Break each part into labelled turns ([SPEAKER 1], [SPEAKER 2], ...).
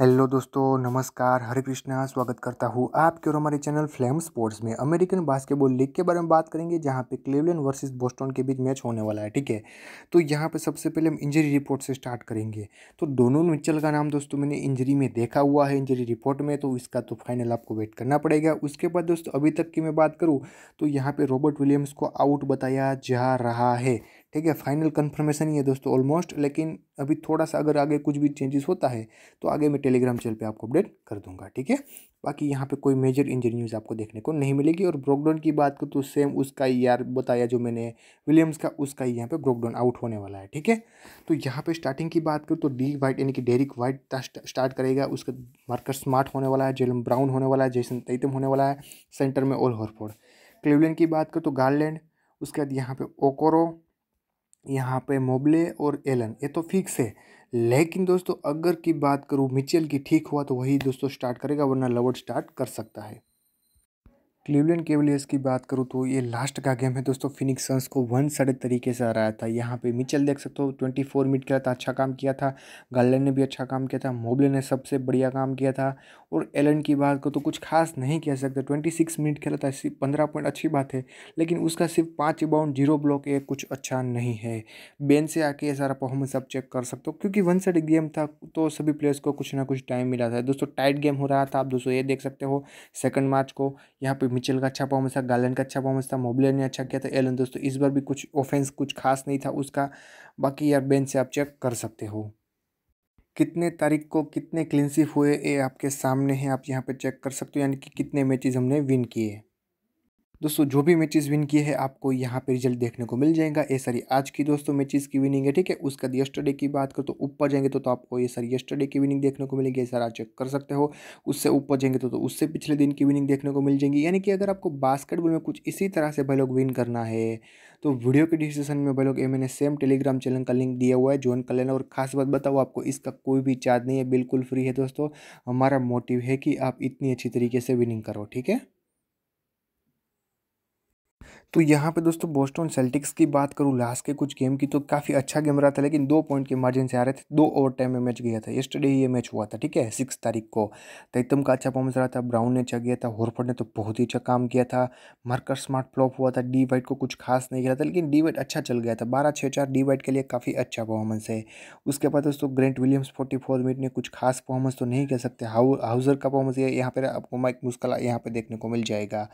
[SPEAKER 1] hello दोस्तों नमस्कार हरे कृष्णा स्वागत करता हूँ आपके और हमारे चैनल फ्लेम स्पोर्ट्स में अमेरिकन बास्केटबॉल लीग के बारे में बात करेंगे जहाँ पे क्लेवलैंड वर्सेस बोस्टन के बीच मैच होने वाला है ठीक है तो यहाँ पे सबसे पहले हम इंजरी रिपोर्ट से स्टार्ट करेंगे तो दोनों मिचल का नाम दोस्तों मैंने इंजरी में देखा हुआ है इंजरी रिपोर्ट में तो इसका तो फाइनल आपको वेट करना पड़ेगा उसके बाद दोस्तों अभी तक की मैं बात करूँ तो यहाँ पर रॉबर्ट विलियम्स को आउट बताया जा रहा है ठीक है फाइनल कन्फर्मेशन ही है दोस्तों ऑलमोस्ट लेकिन अभी थोड़ा सा अगर आगे कुछ भी चेंजेस होता है तो आगे मैं टेलीग्राम चैनल पे आपको अपडेट कर दूंगा ठीक है बाकी यहाँ पे कोई मेजर इंजरी न्यूज़ आपको देखने को नहीं मिलेगी और ब्रोकडाउन की बात करूँ तो सेम उसका ही यार बताया जो मैंने विलियम्स का उसका ही यहाँ पर ब्रोकडाउन आउट होने वाला है ठीक है तो यहाँ पर स्टार्टिंग की बात करूँ तो डी वाइट यानी कि डेरिक वाइट स्टार्ट करेगा उसका मार्कर स्मार्ट होने वाला है जेलम ब्राउन होने वाला है जैसन तैतम होने वाला है सेंटर में ओल हॉरफोर्ड क्लेवलैंड की बात करूँ तो गार्लैंड उसके बाद यहाँ पे ओकोरो यहाँ पे मोबले और एलन ये तो फिक्स है लेकिन दोस्तों अगर की बात करूँ मिचेल की ठीक हुआ तो वही दोस्तों स्टार्ट करेगा वरना लवर्ड स्टार्ट कर सकता है क्लीवलैंड केवलियर्स की बात करूँ तो ये लास्ट का गेम है दोस्तों फिनिक्स सन्स को वन साइड तरीके से हराया था यहाँ पे मिचल देख सकते हो ट्वेंटी फोर मिनट किया था अच्छा काम किया था गार्लैंड ने भी अच्छा काम किया था मोबले ने सबसे बढ़िया काम किया था और एलन की बात को तो कुछ खास नहीं कह सकते ट्वेंटी सिक्स मिनट खेला था सिर्फ पंद्रह पॉइंट अच्छी बात है लेकिन उसका सिर्फ पाँच अबाउंड जीरो ब्लॉक है कुछ अच्छा नहीं है बेन से आके ये सारा परफॉर्मेंस आप चेक कर सकते हो क्योंकि वन साइड गेम था तो सभी प्लेयर्स को कुछ ना कुछ टाइम मिला था दोस्तों टाइट गेम हो रहा था आप दोस्तों ये देख सकते हो सेकंड मार्च को यहाँ पर मिचल का अच्छा परफॉर्मेंस था गार्लैंड का अच्छा परफॉर्मेंस था मोबले ने अच्छा किया था एलन दोस्तों इस बार भी कुछ ऑफेंस कुछ खास नहीं था उसका बाकी यार बेन से आप चेक कर सकते हो कितने तारीख को कितने क्लिनशिप हुए ये आपके सामने हैं आप यहाँ पे चेक कर सकते हो यानी कि कितने मैचेज हमने विन किए हैं दोस्तों जो भी मैचेस विन किए हैं आपको यहाँ पे रिजल्ट देखने को मिल जाएगा ये सारी आज की दोस्तों मैचेस की विनिंग है ठीक है उसका यस्टरडे की बात करो तो ऊपर जाएंगे तो, तो आपको ये सारी यस्टरडे की विनिंग देखने को मिलेगी ये सारा चेक कर सकते हो उससे ऊपर जाएंगे तो, तो उससे पिछले दिन की विनिंग देखने को मिल जाएगी यानी कि अगर आपको बास्केटबॉल में कुछ इसी तरह से भाई लोग विन करना है तो वीडियो के डिस्क्रिप्शन में भाई लोग ये मैंने सेम टेलीग्राम चैनल का लिंक दिया हुआ है ज्वाइन कर लेना और खास बात बताओ आपको इसका कोई भी चार्ज नहीं है बिल्कुल फ्री है दोस्तों हमारा मोटिव है कि आप इतनी अच्छी तरीके से विनिंग करो ठीक है तो यहाँ पे दोस्तों बोस्टन सेल्टिक्स की बात करूँ लास्ट के कुछ गेम की तो काफ़ी अच्छा गेम रहा था लेकिन दो पॉइंट के मार्जिन से आ रहे थे दो ओवर टाइम में मैच गया था येस्टरडे ये मैच हुआ था ठीक है सिक्स तारीख को तो एकदम का अच्छा परफॉर्मेंस रहा था ब्राउन ने अच्छा गया था होरफर्ड ने तो बहुत ही अच्छा काम किया था मरकर स्मार्ट फ्लॉप हुआ था डी वाइट को कुछ खास नहीं खेला था लेकिन डी वाइट अच्छा चल गया था बारह छः चार डी वाइट के लिए काफ़ी अच्छा परफॉर्मेंस है उसके बाद दोस्तों Grant Williams forty four minute ने कुछ खास परफॉर्मेंस तो नहीं कह सकते हाउजर का परफॉर्मेंस यहाँ पर आपको माइक मुस्कला यहाँ पर देखने को मिल जाएगा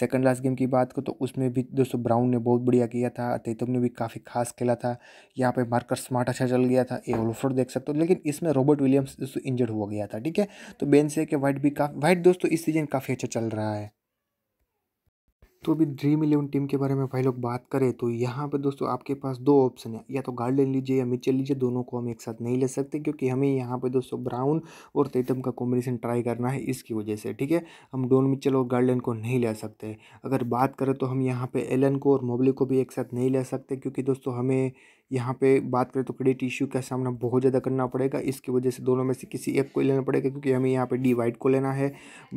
[SPEAKER 1] सेकंड लास्ट गेम की बात करो तो उसमें भी दोस्तों ब्राउन ने बहुत बढ़िया किया था अतितम ने भी काफ़ी खास खेला था यहाँ पे मार्कर स्मार्ट अच्छा चल गया था ए ओलफोर्ड देख सकते हो लेकिन इसमें रॉबर्ट विलियम्स दोस्तों इंजर्ड हुआ गया था ठीक है तो बेन से के वाइट भी काफ़ी वाइट दोस्तों इस सीजन काफ़ी अच्छा चल रहा है तो अभी ड्रीम इलेवन टीम के बारे में भाई लोग बात करें तो यहाँ पर दोस्तों आपके पास दो ऑप्शन है या तो गार्डन लीजिए या मिचल लीजिए दोनों को हम एक साथ नहीं ले सकते क्योंकि हमें यहाँ पर दोस्तों ब्राउन और तेतम का कॉम्बिनेशन ट्राई करना है इसकी वजह से ठीक है हम डोन मिचल और गार्डन को नहीं ले सकते अगर बात करें तो हम यहाँ पर एलन को और मोबली को भी एक साथ नहीं ले सकते क्योंकि दोस्तों हमें यहाँ पे बात करें तो क्रेडिट इश्यू का सामना बहुत ज़्यादा करना पड़ेगा इसकी वजह से दोनों में से किसी एक को लेना पड़ेगा क्योंकि हमें यहाँ पे डी वाइट को लेना है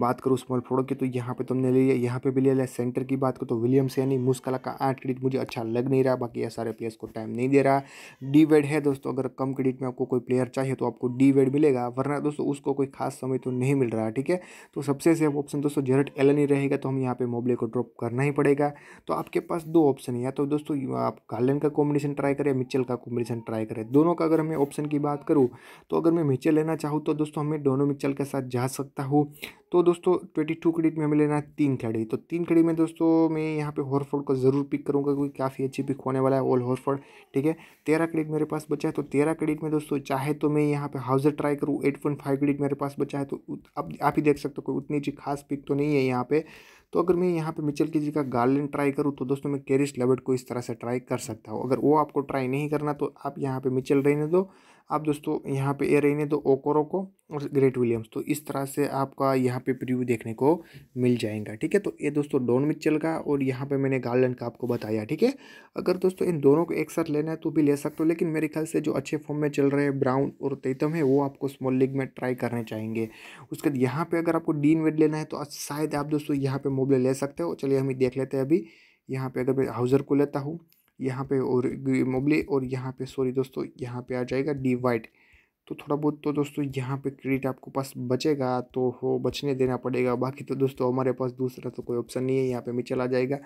[SPEAKER 1] बात करूँ स्मॉल फोड़ो की तो यहाँ पे तुमने तो ले लिया यहाँ पे भी ले लिया सेंटर की बात करो तो विलियम्स यानी मुस्कला का आठ क्रेडिट मुझे अच्छा लग नहीं रहा बाकी एस आर को टाइम नहीं दे रहा डी वेड है दोस्तों अगर कम क्रेडिट में आपको कोई प्लेयर चाहिए तो आपको डी वेड मिलेगा वरना दोस्तों उसको कोई खास समय तो नहीं मिल रहा ठीक है तो सबसे सेफ ऑप्शन दोस्तों जेरट एल ही रहेगा तो हम यहाँ पे मोबले को ड्रॉप करना ही पड़ेगा तो आपके पास दो ऑप्शन है या तो दोस्तों आप गार्लन का कॉम्बिनेशन ट्राई करें मिचल का कॉम्बिनेशन ट्राई करें दोनों का अगर हमें ऑप्शन की बात करूँ तो अगर मैं मिचल लेना चाहूँ तो दोस्तों हमें दोनों मिचल के साथ जा सकता हूँ तो दोस्तों ट्वेंटी टू क्रेडिट में हमें लेना है तीन खड़ी तो तीन खड़ी में दोस्तों मैं यहाँ पे हॉरफोर्ड को ज़रूर पिक करूँगा क्योंकि काफ़ी अच्छी पिक होने वाला है ऑल हॉरफोर्ड ठीक है तेरह क्रेडिट मेरे पास बचा है तो तेरह क्रेडिट में दोस्तों चाहे तो मैं यहाँ पे हाउजर ट्राई करूँ एट पॉइंट फाइव क्रेडिट मेरे पास बचा है तो अब आप ही देख सकते हो कोई उतनी अच्छी खास पिक तो नहीं है यहाँ पे तो अगर मैं यहाँ पे मिचल की जी का गार्लिन ट्राई करूँ तो दोस्तों मैं कैरिस लेबर्ट को इस तरह से ट्राई कर सकता हूँ अगर वो आपको ट्राई नहीं करना तो आप यहाँ पे मिचल रहने दो आप दोस्तों यहाँ पे ए रही ने दो तो ओकोरो को और ग्रेट विलियम्स तो इस तरह से आपका यहाँ पे प्रीव्यू देखने को मिल जाएगा ठीक है तो ये दोस्तों डॉन मिचल का और यहाँ पे मैंने गार्लैंड का आपको बताया ठीक है अगर दोस्तों इन दोनों को एक साथ लेना है तो भी ले सकते हो लेकिन मेरे ख्याल से जो अच्छे फॉर्म में चल रहे हैं ब्राउन और तेतम है वो आपको स्मॉल लीग में ट्राई करने चाहेंगे उसके बाद यहाँ पर अगर आपको डीन वेड लेना है तो शायद आप दोस्तों यहाँ पर मोबले ले सकते हो चलिए हम देख लेते हैं अभी यहाँ पर अगर मैं हाउज़र को लेता हूँ यहाँ पे और मोबले और यहाँ पे सॉरी दोस्तों यहाँ पे आ जाएगा डी वाइट तो थोड़ा बहुत तो दोस्तों यहाँ पे क्रेडिट आपको पास बचेगा तो हो बचने देना पड़ेगा बाकी तो दोस्तों हमारे पास दूसरा तो कोई ऑप्शन नहीं है यहाँ पे मिचल आ जाएगा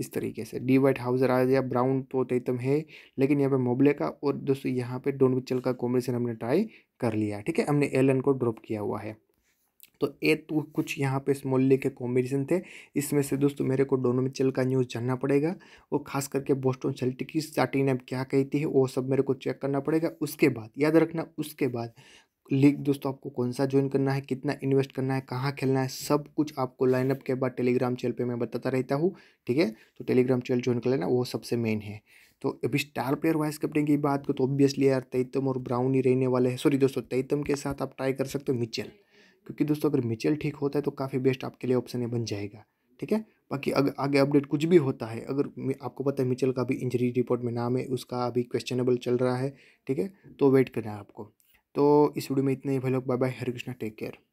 [SPEAKER 1] इस तरीके से डी वाइट हाउजर आ गया ब्राउन तो तेतम तो है लेकिन यहाँ पे मोबले का और दोस्तों यहाँ पे डोन मिचल का कॉम्बिनेशन हमने ट्राई कर लिया ठीक है हमने एल को ड्रॉप किया हुआ है तो ए तो कुछ यहाँ पे इस मूल्य के कॉम्बिनेशन थे इसमें से दोस्तों मेरे को डोनो चल का न्यूज़ जानना पड़ेगा और खास करके बोस्टन सेल्टिक की स्टार्टिंग ने क्या कहती है वो सब मेरे को चेक करना पड़ेगा उसके बाद याद रखना उसके बाद लीग दोस्तों आपको कौन सा ज्वाइन करना है कितना इन्वेस्ट करना है कहाँ खेलना है सब कुछ आपको लाइनअप के बाद टेलीग्राम चैनल पे मैं बताता रहता हूँ ठीक है तो टेलीग्राम चैनल ज्वाइन कर लेना वो सबसे मेन है तो अभी स्टार प्लेयर वाइस कैप्टन की बात को तो ऑब्वियसली यार तैतम और ब्राउन ही रहने वाले हैं सॉरी दोस्तों तैतम के साथ आप ट्राई कर सकते हो मिचेल क्योंकि दोस्तों अगर म्यूचुअल ठीक होता है तो काफ़ी बेस्ट आपके लिए ऑप्शन बन जाएगा ठीक है बाकी अगर आगे अपडेट कुछ भी होता है अगर आपको पता है म्यूचुअल का भी इंजरी रिपोर्ट में नाम है उसका अभी क्वेश्चनेबल चल रहा है ठीक है तो वेट करना है आपको तो इस वीडियो में इतने ही भाई लोग bye bye Hare Krishna take care